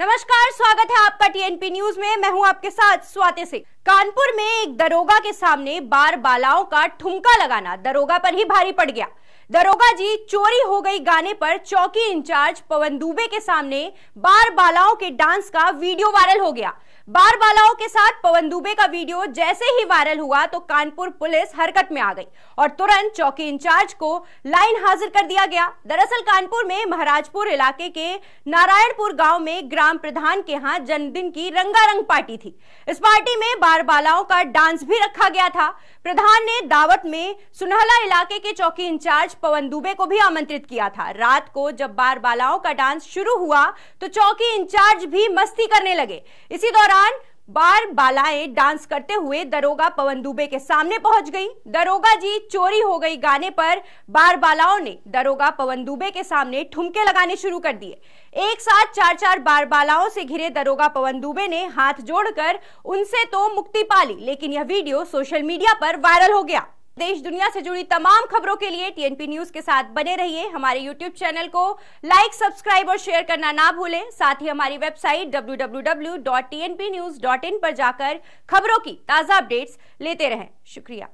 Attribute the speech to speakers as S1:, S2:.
S1: नमस्कार स्वागत है आपका टीएनपी न्यूज में मैं हूं आपके साथ स्वाति सिंह कानपुर में एक दरोगा के सामने बार बालाओं का ठुमका लगाना दरोगा पर ही भारी पड़ गया दरोगा जी चोरी हो गई गाने पर चौकी इंचार्ज पवन दुबे के सामने बार बालाओं के डांस का वीडियो वायरल हो गया बार बालाओं के साथ पवन दुबे का वीडियो जैसे ही वायरल हुआ तो कानपुर पुलिस हरकत में आ गई और तुरंत चौकी इंचार्ज को लाइन हाजिर कर दिया गया दरअसल कानपुर में महाराजपुर इलाके के नारायणपुर गांव में ग्राम प्रधान के यहाँ जन्मदिन की रंगारंग पार्टी थी इस पार्टी में बार बालाओं का डांस भी रखा गया था प्रधान ने दावत में सुनहला इलाके के चौकी इंचार्ज पवन दुबे को भी आमंत्रित किया था रात को जब बार बालाओं का डांस शुरू हुआ तो चौकी इंचार्ज भी मस्ती करने लगे इसी दौरान दौरान बार बालाएं डांस करते हुए दरोगा पवन दुबे के सामने पहुंच गई दरोगा जी चोरी हो गई गाने पर बार बालाओं ने दरोगा पवन दुबे के सामने ठुमके लगाने शुरू कर दिए एक साथ चार चार बार बालाओं से घिरे दरोगा पवन दुबे ने हाथ जोड़कर उनसे तो मुक्ति पा ली लेकिन यह वीडियो सोशल मीडिया पर वायरल हो गया देश दुनिया से जुड़ी तमाम खबरों के लिए टीएनपी न्यूज के साथ बने रहिए हमारे यूट्यूब चैनल को लाइक सब्सक्राइब और शेयर करना ना भूलें साथ ही हमारी वेबसाइट डब्ल्यू पर जाकर खबरों की ताजा अपडेट्स लेते रहें शुक्रिया